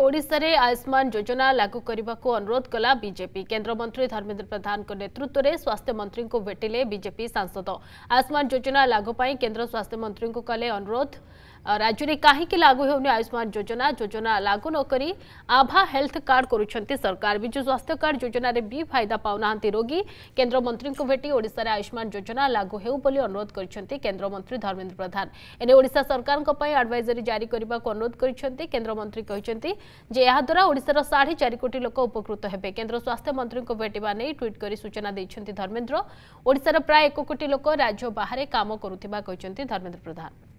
ओडिशारे आयुष्मान योजना लागू करिवाको अनुरोध कला बीजेपी केन्द्रमन्त्री धर्मेन्द्र प्रधानको नेतृत्वले स्वास्थ्य मन्त्रीको भेटिले बीजेपी सांसद आयुष्मान योजना लागू पाई केन्द्र स्वास्थ्य मन्त्रीको कले अनुरोध राज्य में कहीं लागू हो आयुष्मान योजना योजना लागू नक आभा हेल्थ कार्ड कर सरकार विजु स्वास्थ्य कार्ड योजन भी फायदा पा ना रोगी केन्द्र मंत्री को भेट ओडार आयुष्मान योजना लागू हो अनुरोध करते केन्द्रमंत्री धर्मेन्द्र प्रधान एने सरकार आडभाइजरी जारी करने को अनुरोध करते केन्द्रमंत्री ओडार साढ़े चार कोटी लोक उपकृत होते केन्द्र स्वास्थ्य मंत्री को भेटा नहीं ट्विट कर सूचना देते धर्मेन्द्र ओडार प्राय एक कोटी लोक राज्य बाहर कम करुवा धर्मेन्द्र प्रधान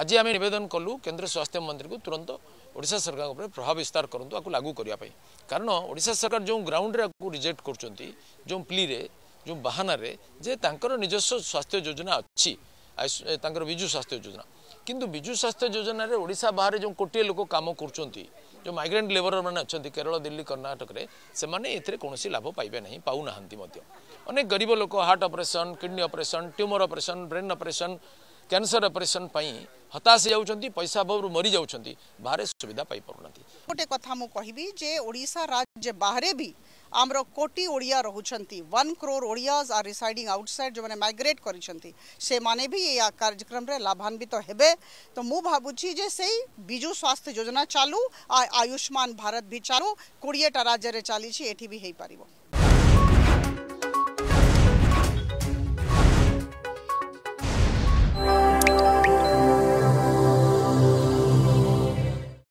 আজি আমি নিবেদন কলু কেন্দ্র স্বাস্থ্য মন্ত্রী তুরন্ত ওড়শা সরকার উপরে প্রভাব বিস্তার করতু আকু লাগু করা কারণ ওড়শা সরকার যে গ্রাউন্ডরে আকু রিজেক্ট করছেন যে প্লিরে যে বাহানারে যে তাঁর নিজস্ব স্বাস্থ্য যোজনা অছি ତାଙ୍କର ବିଜୁ ସ୍ୱାସ୍ଥ୍ୟ ଯୋଜନା କିନ୍ତୁ ବିଜୁ ସ୍ୱାସ୍ଥ୍ୟ ଯୋଜନାରେ ଓଡ଼ିଶା ବାହାରେ ଯେଉଁ କୋଟିଏ ଲୋକ କାମ କରୁଛନ୍ତି ଯେଉଁ ମାଇଗ୍ରାଣ୍ଟ ଲେବରର୍ମାନେ ଅଛନ୍ତି କେରଳ ଦିଲ୍ଲୀ କର୍ଣ୍ଣାଟକରେ ସେମାନେ ଏଥିରେ କୌଣସି ଲାଭ ପାଇବେ ନାହିଁ ପାଉନାହାନ୍ତି ମଧ୍ୟ ଅନେକ ଗରିବ ଲୋକ heart operation kidney operation tumour operation brain operation cancer operation हताश हो जाती पैसा अभाव मरी जाऊँच बाहर सुविधा पाई ना गोटे कथा मुझे कहशा राज्य बाहर भी आम कोटी ओडिया रोचार one crore Odias are residing outside जो मैंने माइग्रेट कर कार्यक्रम लाभान्वित तो हे तो मुझे मुझुचे से विजु स्वास्थ्य योजना चालू आयुष्मान भारत भी चालू कोड़ेटा राज्य चली भी हो पार